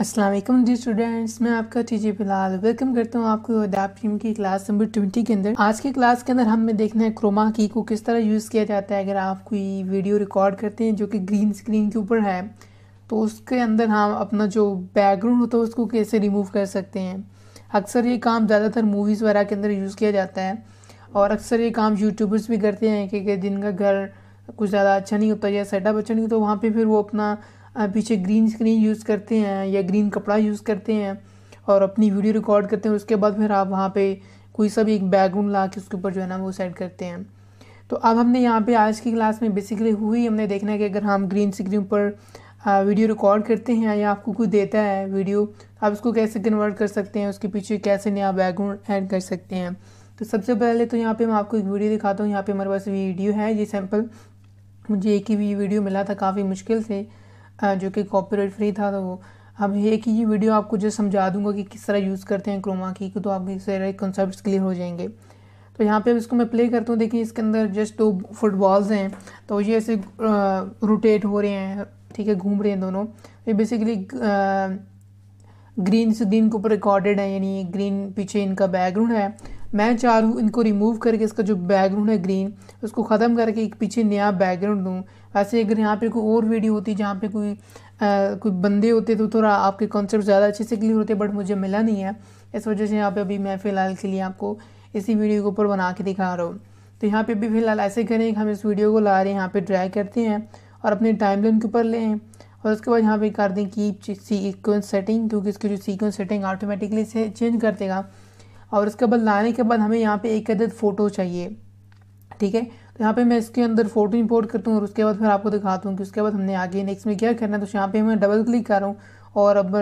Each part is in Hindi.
असलम जी स्टूडेंट्स मैं आपका टीचर फिलहाल वेलकम करता हूँ आपको टीम की क्लास नंबर ट्वेंटी के अंदर आज की क्लास के अंदर हमें देखना है क्रोमा की को किस तरह यूज़ किया जाता है अगर आप कोई वीडियो रिकॉर्ड करते हैं जो कि ग्रीन स्क्रीन के ऊपर है तो उसके अंदर हम अपना जो बैकग्राउंड होता है उसको कैसे रिमूव कर सकते हैं अक्सर ये काम ज़्यादातर मूवीज़ वगैरह के अंदर यूज़ किया जाता है और अक्सर ये काम यूट्यूबर्स भी करते हैं कि, जिनका घर कुछ ज़्यादा अच्छा नहीं होता या सेटअप अच्छा नहीं होता तो वहाँ पर फिर वो अपना पीछे ग्रीन स्क्रीन यूज़ करते हैं या ग्रीन कपड़ा यूज़ करते हैं और अपनी वीडियो रिकॉर्ड करते हैं उसके बाद फिर आप वहाँ पर कोई सा भी एक बैकग्राउंड ला के उसके ऊपर जो है ना वो सेट करते हैं तो अब हमने यहाँ पे आज की क्लास में बेसिकली हुई हमने देखना है कि अगर हम ग्रीन स्क्रीन पर वीडियो रिकॉर्ड करते हैं या आपको कोई देता है वीडियो आप उसको कैसे कन्वर्ट कर सकते हैं उसके पीछे कैसे नया बैकग्राउंड ऐड कर सकते हैं तो सबसे पहले तो यहाँ पे मैं आपको एक वीडियो दिखाता हूँ यहाँ पे हमारे पास वीडियो है ये सैम्पल मुझे एक ही भी वीडियो मिला था काफ़ी मुश्किल से जो कि कॉपी फ्री था तो वो अब एक ही वीडियो आपको जो समझा दूंगा कि किस तरह यूज़ करते हैं क्रोमा की तो आपके सारे कॉन्सेप्ट क्लियर हो जाएंगे तो यहाँ पे अब इसको मैं प्ले करता हूँ देखिए इसके अंदर जस्ट दो फुटबॉल्स हैं तो ये ऐसे रोटेट हो रहे हैं ठीक है घूम रहे हैं दोनों ये बेसिकली ग्रीन स्क्रीन के ऊपर रिकॉर्डेड है यानी ग्रीन पीछे इनका बैकग्राउंड है मैं चाह रहा हूँ इनको रिमूव करके इसका जो बैकग्राउंड है ग्रीन उसको ख़त्म करके एक पीछे नया बैकग्राउंड दूँ वैसे अगर यहाँ पे कोई और वीडियो होती जहाँ पे कोई आ, कोई बंदे होते तो थोड़ा आपके कॉन्सेप्ट ज़्यादा अच्छे से क्लियर होते बट मुझे मिला नहीं है इस वजह से यहाँ पे अभी मैं फ़िलहाल के लिए आपको इसी वीडियो के ऊपर बना के दिखा रहा हूँ तो यहाँ पे भी फिलहाल ऐसे करें कि हम इस वीडियो को ला रहे हैं यहाँ पे ड्रैग करते हैं और अपने टाइम लाइन के ऊपर ले हैं और उसके बाद यहाँ पे कर दें कीप सीक्वेंस सेटिंग क्योंकि इसकी जो सीक्वेंस सेटिंग ऑटोमेटिकली से चेंज कर देगा और उसके बाद लाने के बाद हमें यहाँ पे एक अदद फ़ोटो चाहिए ठीक है तो यहाँ पे मैं इसके अंदर फ़ोटो इंपोर्ट करता हूँ और उसके बाद फिर आपको दिखाता हूँ कि उसके बाद हमने आगे नेक्स्ट में क्या करना है तो यहाँ पे मैं डबल क्लिक कर रहा हूँ और अब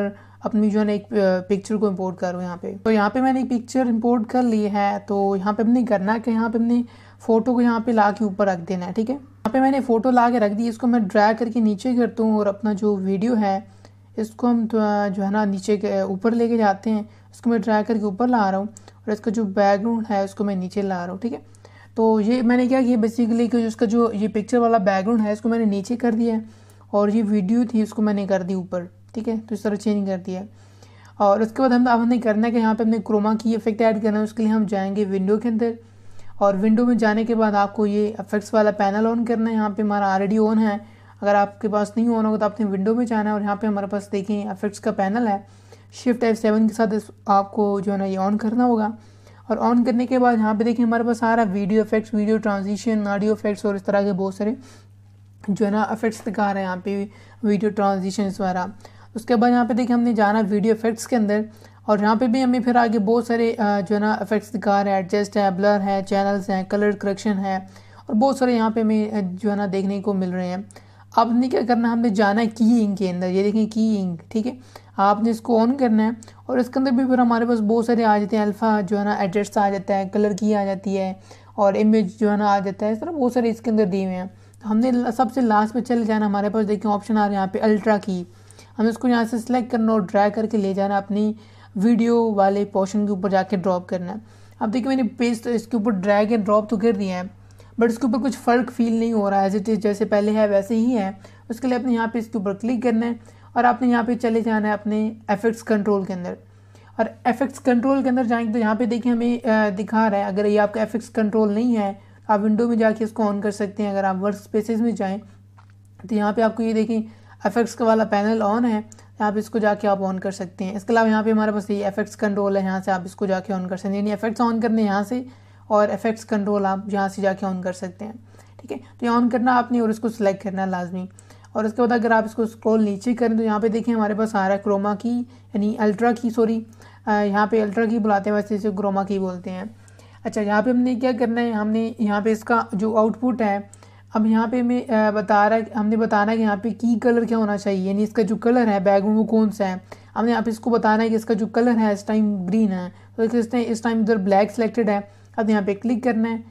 अपनी जो है एक पिक्चर को इम्पोर्ट करूँ यहाँ पे तो यहाँ पे मैंने एक पिक्चर इम्पोर्ट कर ली है तो यहाँ पे हमने करना के यहाँ पे हमने फ़ोटो को यहाँ पे ला के ऊपर रख देना है ठीक है यहाँ पे मैंने फ़ोटो ला के रख दी इसको मैं ड्रैग करके नीचे करता हूँ और अपना जो वीडियो है इसको हम तो जो है ना नीचे के ऊपर लेके जाते हैं इसको मैं ड्राई करके ऊपर ला रहा हूँ और इसका जो बैकग्राउंड है उसको मैं नीचे ला रहा हूँ ठीक है तो ये मैंने क्या किया बेसिकली कि उसका जो ये पिक्चर वाला बैकग्राउंड है इसको मैंने नीचे कर दिया है और ये वीडियो थी उसको मैंने कर दी ऊपर ठीक है तो इस तरह चेंज कर दिया और उसके बाद हम अब हमने करना है कि यहाँ पे हमने क्रोमा की इफेक्ट ऐड करना है उसके लिए हम जाएंगे विंडो के अंदर और विंडो में जाने के बाद आपको ये इफेक्ट्स वाला पैनल ऑन करना है यहाँ पे हमारा ऑलरेडी ऑन है अगर आपके पास नहीं होना होगा तो आपने विंडो में जाना है और यहाँ पे हमारे पास देखें इफेक्ट्स का पैनल है शिफ्ट एफ सेवन के साथ आपको जो है ना ये ऑन करना होगा और ऑन करने के बाद यहाँ पे देखिए हमारे पास आ है video effects video transition audio effects और इस तरह के बहुत सारे जो है ना इफेक्ट्स दिखा रहे हैं यहाँ पे वीडियो ट्रांजिशन वगैरह उसके बाद यहाँ पे देखिए हमने जाना वीडियो इफेक्ट्स के अंदर और यहाँ पे भी हमें फिर आगे बहुत सारे जो है ना इफेक्ट्स दिखा रहे हैं एडजस्ट है ब्लर है चैनल्स हैं कलर करेक्शन है और बहुत सारे यहाँ पे हमें जो है ना देखने को मिल रहे हैं अब हमने क्या करना है हमने जाना है की इंग के अंदर ये देखें की इंग ठीक है आपने इसको ऑन करना है और इसके अंदर भी फिर हमारे पास बहुत सारे आ जाते हैं अल्फ़ा जो है ना एड्रेस आ जाता है कलर की आ जाती है और इमेज जो है ना आ जाता है इस तरह बहुत सारे इसके अंदर दिए हुए हैं तो हमने सबसे लास्ट में चले जाना हमारे पास देखें ऑप्शन आ रहा है यहाँ पे अल्ट्रा की हमें इसको यहाँ से सिलेक्ट करना और ड्रा करके ले जाना अपनी वीडियो वाले पोर्शन के ऊपर जाके ड्रॉप करना है अब देखिए मैंने पेस्ट तो इसके ऊपर ड्रैग एंड ड्रॉप तो कर दिया है बट उसके ऊपर कुछ फ़र्क फील नहीं हो रहा है एज इट इज़ जैसे पहले है वैसे ही है उसके लिए आपने यहाँ पे इसके ऊपर क्लिक करना है और आपने यहाँ पे चले जाना है अपने एफेक्ट्स कंट्रोल के अंदर और एफेक्ट्स कंट्रोल के अंदर जाएंगे तो यहाँ पे देखिए हमें दिखा रहा है अगर ये आपका एफेक्ट्स कंट्रोल नहीं है तो आप विंडो में जाके इसको ऑन कर सकते हैं अगर आप वर्क स्पेसिस में जाएँ तो यहाँ पर आपको ये देखें एफेक्ट्स का वाला पैनल ऑन है यहाँ पर इसको जाके आप ऑन कर सकते हैं इसके अलावा यहाँ पे हमारे पास ये एफेक्ट्स कंट्रोल है यहाँ से आप इसको जाके ऑन कर सकते हैं यानी एफेक्ट्स ऑन करने यहाँ से और इफेक्ट्स कंट्रोल आप यहाँ से जाके ऑन कर सकते हैं ठीक है तो ये ऑन करना आपने और इसको सिलेक्ट करना लाजमी और उसके बाद अगर आप इसको स्क्रॉल नीचे करें तो यहाँ पे देखें हमारे पास आ रहा है क्रोमा की यानी अल्ट्रा की सॉरी यहाँ पे अल्ट्रा की बुलाते हैं वैसे इसे क्रोमा की बोलते हैं अच्छा यहाँ पे हमने क्या करना है हमने यहाँ पे इसका जो आउटपुट है अब यहाँ पे मैं बता रहा हमने बताना है कि यहाँ पे की कलर क्या होना चाहिए यानी इसका जो कलर है बैकग्राउंड वो कौन सा है हमने यहाँ पे इसको बताना है कि इसका जो कलर है इस टाइम ग्रीन है तो इस टाइम इस टाइम इधर ब्लैक सेलेक्टेड है अब यहाँ पे क्लिक करना है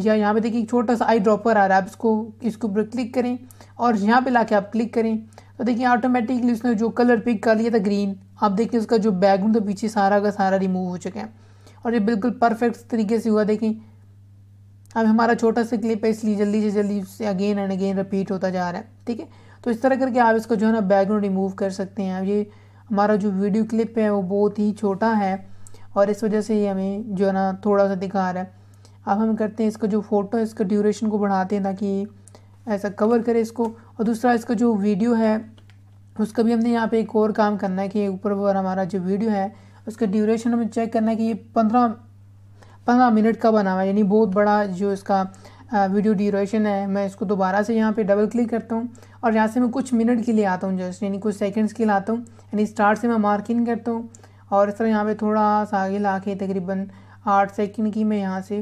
या यहाँ पे देखिए छोटा सा आई ड्रॉपर आ रहा है आप इसको इसके ऊपर क्लिक करें और यहाँ पे लाके आप क्लिक करें तो देखिए ऑटोमेटिकली उसने जो कलर पिक कर लिया था ग्रीन आप देखिए उसका जो बैकग्राउंड था पीछे सारा का सारा रिमूव हो चुका है और ये बिल्कुल परफेक्ट तरीके से हुआ देखें अब हमारा छोटा सा क्लिप है इसलिए जल्दी से जल्दी उससे अगेन एंड अगेन रिपीट होता जा रहा है ठीक है तो इस तरह करके आप इसको जो है ना बैकग्राउंड रिमूव कर सकते हैं अब ये हमारा जो वीडियो क्लिप है वो बहुत ही छोटा है और इस वजह से ये हमें जो है ना थोड़ा सा दिखा रहा है अब हम करते हैं इसका जो फ़ोटो है इसका ड्यूरेशन को बढ़ाते हैं ताकि ऐसा कवर करे इसको और दूसरा इसका जो वीडियो है उसका भी हमने यहाँ पे एक और काम करना है कि ऊपर ऊपर हमारा जो वीडियो है उसका ड्यूरेशन हमें चेक करना है कि ये पंद्रह पंद्रह मिनट का बना हुआ है यानी बहुत बड़ा जो इसका वीडियो ड्यूरेशन है मैं इसको दोबारा से यहाँ पे डबल क्लिक करता हूँ और यहाँ से मैं कुछ मिनट के लिए आता हूँ जस्ट यानी कुछ सेकंड्स के लिए आता हूँ यानी स्टार्ट से मैं मार्किंग करता हूँ और इस तरह यहाँ पे थोड़ा सा आगे ला के तकरीबन आठ सेकंड की मैं यहाँ से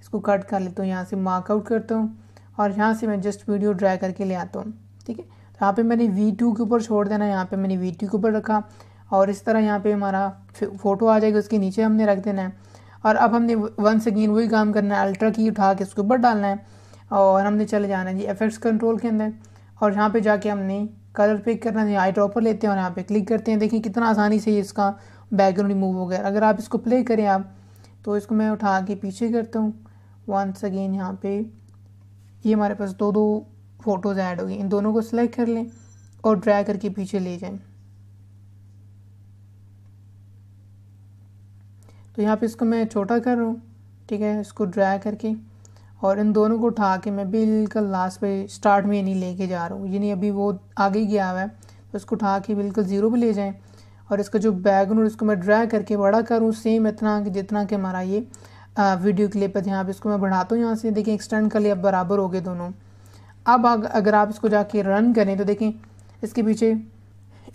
इसको कट कर लेता हूँ यहाँ से मार्कआउट करता हूँ और यहाँ से मैं जस्ट वीडियो ड्राई करके ले आता हूँ ठीक है तो यहाँ पे मैंने वी टू के ऊपर छोड़ देना यहाँ पे मैंने वी टू के ऊपर रखा और इस तरह यहाँ पे हमारा फ़ोटो आ जाएगा उसके नीचे हमने रख देना है और अब हमने वन सेकेंड वही काम करना है अल्ट्रा की उठा के उसके ऊपर डालना है और हमने चले जाना है जी एफेक्ट्स कंट्रोल के अंदर और यहाँ पे जाके हमने कलर पिक करना है आई ड्रॉपर लेते हैं और यहाँ पे क्लिक करते हैं देखिए कितना आसानी से इसका बैकग्राउंड रिमूव हो गया अगर आप इसको प्ले करें आप तो इसको मैं उठा के पीछे करता हूँ वंस अगेन यहाँ पे ये हमारे पास दो दो फोटोज़ ऐड हो गई इन दोनों को सिलेक्ट कर लें और ड्रैग करके पीछे ले जाएं तो यहाँ पे इसको मैं छोटा कर रहा हूँ ठीक है इसको ड्रैग करके और इन दोनों को उठा के मैं बिल्कुल लास्ट पे स्टार्ट में नहीं लेके जा रहा हूँ यानी अभी वो आगे गया हुआ है तो इसको उठा के बिल्कुल ज़ीरो पर ले जाएँ और इसका जो बैकग्राउंड इसको मैं ड्रा करके बड़ा करूँ सेम इतना जितना कि हमारा ये आ, वीडियो क्लिप है यहाँ पर इसको मैं बढ़ाता हूँ यहाँ से देखें एक्सटेंड कर लिया अब बराबर हो गए दोनों अब अगर आप इसको जाके रन करें तो देखें इसके पीछे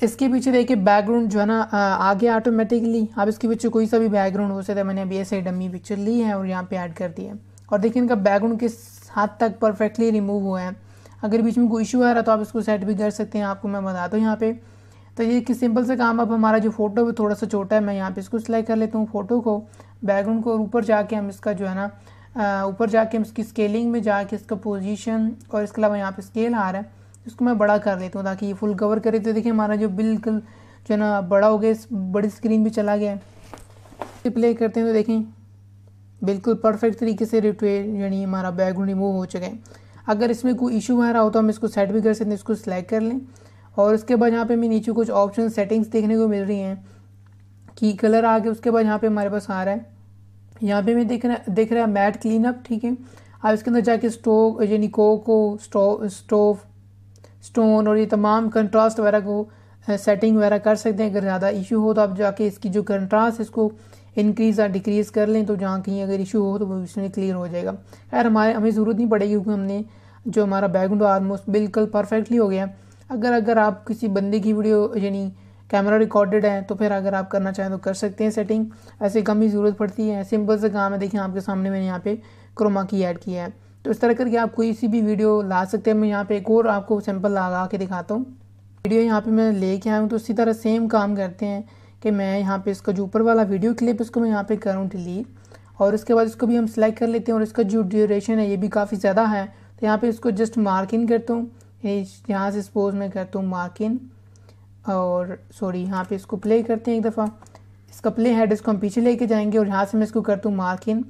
इसके पीछे देखिए बैकग्राउंड जो है ना आ गया ऑटोमेटिकली आप इसके पीछे कोई सा भी बैकग्राउंड हो सकता है मैंने अभी ऐसे डमी पिक्चर ली है और यहाँ पे ऐड कर दिया है और देखिए इनका बैकग्राउंड किस हद तक परफेक्टली रिमूव हुआ है अगर बीच में कोई इशू आ रहा है तो आप इसको सेट भी कर सकते हैं आपको मैं बताता हूँ यहाँ पर तो ये कि सिंपल से काम अब हमारा जो फोटो है थोड़ा सा छोटा है मैं यहाँ पे इसको सिलाई कर लेता हूँ फोटो को बैकग्राउंड को और ऊपर जाके हम इसका जो है ना ऊपर जाके हम इसकी स्केलिंग में जाके इसका पोजीशन और इसके अलावा यहाँ पे स्केल आ रहा है इसको मैं बड़ा कर लेता हूँ ताकि ये फुल कवर करे तो देखिए हमारा जो बिल्कुल जो है ना बड़ा हो गया इस बड़ी स्क्रीन भी चला गया है प्ले करते हैं तो देखें बिल्कुल परफेक्ट तरीके से रिटे यानी हमारा बैकग्राउंड रिमूव हो चुका है अगर इसमें कोई इशू आ रहा हो तो हम इसको सेट भी कर सकते हैं इसको सिलेक्ट कर लें और उसके बाद यहाँ पे हमें नीचे कुछ ऑप्शन सेटिंग्स देखने को मिल रही हैं की कलर आके उसके बाद यहाँ पे हमारे पास आ रहा है यहाँ पे हमें देख रहा देख रहा है मैट क्लीन अप ठीक है आप इसके अंदर जाके स्टोव यानी कोको स्टोव स्टोव स्टोन और ये तमाम कंट्रास्ट वगैरह को सेटिंग वगैरह कर सकते हैं अगर ज़्यादा इशू हो तो आप जाके इसकी जो कंट्रास्ट इसको इंक्रीज़ या डिक्रीज़ कर लें तो जहाँ कहीं अगर इशू हो तो वो इसमें क्लियर हो जाएगा खैर हमारे हमें ज़रूरत नहीं पड़ेगी क्योंकि हमने जो हमारा बैकग्राउंड ऑलमोस्ट बिल्कुल परफेक्टली हो गया अगर अगर आप किसी बंदे की वीडियो यानी कैमरा रिकॉर्डेड है तो फिर अगर आप करना चाहें तो कर सकते हैं सेटिंग ऐसे कम ही ज़रूरत पड़ती है सिंपल से काम है देखिए आपके सामने मैंने यहाँ पे क्रोमा की ऐड किया है तो इस तरह करके आप कोई सी भी वीडियो ला सकते हैं मैं यहाँ पे एक और आपको सैम्पल लगा के दिखाता हूँ वीडियो यहाँ पे मैं लेके आया हूँ तो इसी तरह सेम काम करते हैं कि मैं यहाँ पे इसका जो ऊपर वाला वीडियो क्लिप इसको मैं यहाँ पे करूँ डिलीट और उसके बाद इसको भी हम सिलेक्ट कर लेते हैं और इसका जो ड्यूरेशन है ये भी काफ़ी ज़्यादा है तो यहाँ पर इसको जस्ट मार्किंग करता हूँ यहाँ से सपोज मैं करता हूँ मार्किन और सॉरी यहाँ पे इसको प्ले करते हैं एक दफ़ा इसका प्ले हेड इसको हम पीछे लेके जाएंगे और यहाँ से मैं इसको करता हूँ मार्किन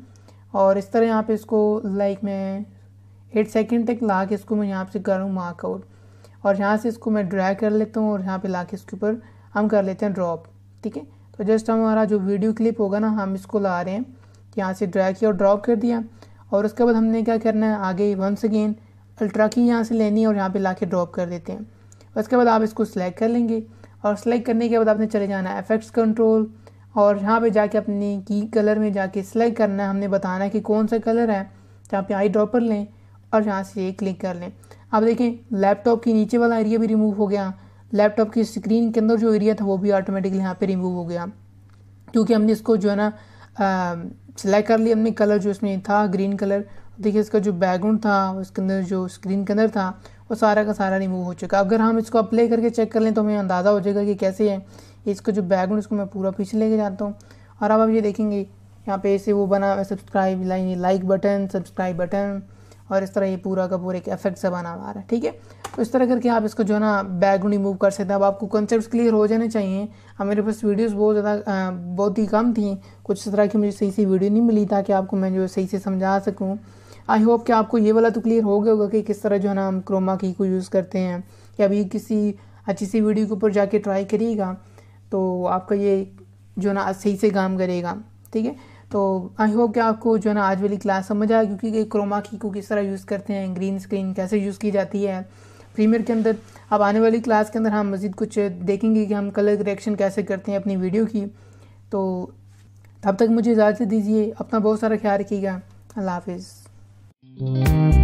और इस तरह यहाँ पे इसको लाइक मैं एट सेकेंड तक ला के इसको मैं यहाँ से कर रहा हूँ मार्कआउट और यहाँ से इसको मैं ड्राई कर लेता हूँ और यहाँ पर ला के इसके ऊपर हम कर लेते हैं ड्रॉप ठीक है तो जस्ट हमारा जो वीडियो क्लिप होगा ना हम इसको ला रहे हैं यहाँ से ड्राई किया और ड्रॉप कर दिया और उसके बाद हमने क्या करना है आगे वंस अगेन अल्ट्रा की यहाँ से लेनी है और यहाँ पे ला ड्रॉप कर देते हैं उसके बाद आप इसको सिलेक्ट कर लेंगे और सिलेक्ट करने के बाद आपने चले जाना है एफेक्ट्स कंट्रोल और यहाँ पे जाके अपने की कलर में जाके सिलेक्ट करना है हमने बताना है कि कौन सा कलर है जहाँ पे आई ड्रॉपर लें और यहाँ से क्लिक कर लें आप देखें लैपटॉप के नीचे वाला एरिया भी रिमूव हो गया लैपटॉप की स्क्रीन के अंदर जो एरिया था वो भी ऑटोमेटिकली यहाँ पे रिमूव हो गया क्योंकि हमने इसको जो है ना सिलेक्ट कर लिया हमने कलर जो इसमें था ग्रीन कलर देखिए इसका जो बैकग्राउंड था उसके अंदर जो स्क्रीन के अंदर था वो सारा का सारा रिमूव हो चुका है अगर हम इसको अप्ले करके चेक कर लें तो हमें अंदाज़ा हो जाएगा कि कैसे है इसका जो बैकग्राउंड इसको मैं पूरा पीछे लेके जाता हूँ और अब आप ये देखेंगे यहाँ पे ऐसे वो बना हुआ subscribe line like button subscribe button और इस तरह ये पूरा का पूरा एक इफेक्ट सा बना हुआ है ठीक है तो इस तरह करके आप इसको जो है ना बैकग्राउंड रिमूव कर सकते हैं अब आपको कॉन्सेप्ट क्लियर हो जाने चाहिए अब मेरे पास वीडियोस बहुत ज़्यादा बहुत ही कम थी कुछ इस तरह की मुझे सही सही वीडियो नहीं मिली ताकि आपको मैं जो सही से समझा सकूँ आई होप कि आपको ये वाला तो क्लियर हो गया होगा कि किस तरह जो है ना हम क्रोमा की को यूज़ करते हैं या अभी किसी अच्छी सी वीडियो के ऊपर जाके ट्राई करिएगा तो आपका ये जो है ना सही से काम करेगा ठीक है तो आई होप कि आपको जो है ना आज वाली क्लास समझ आए क्योंकि क्रोमा की को किस तरह यूज़ करते हैं ग्रीन स्क्रीन कैसे यूज़ की जाती है प्रीमियर के अंदर अब आने वाली क्लास के अंदर हम मज़ीद कुछ देखेंगे कि हम कलर करेक्शन कैसे करते हैं अपनी वीडियो की तो तब तक मुझे इजाज़त दीजिए अपना बहुत सारा ख्याल रखिएगा अल्लाह हाफिज़ you.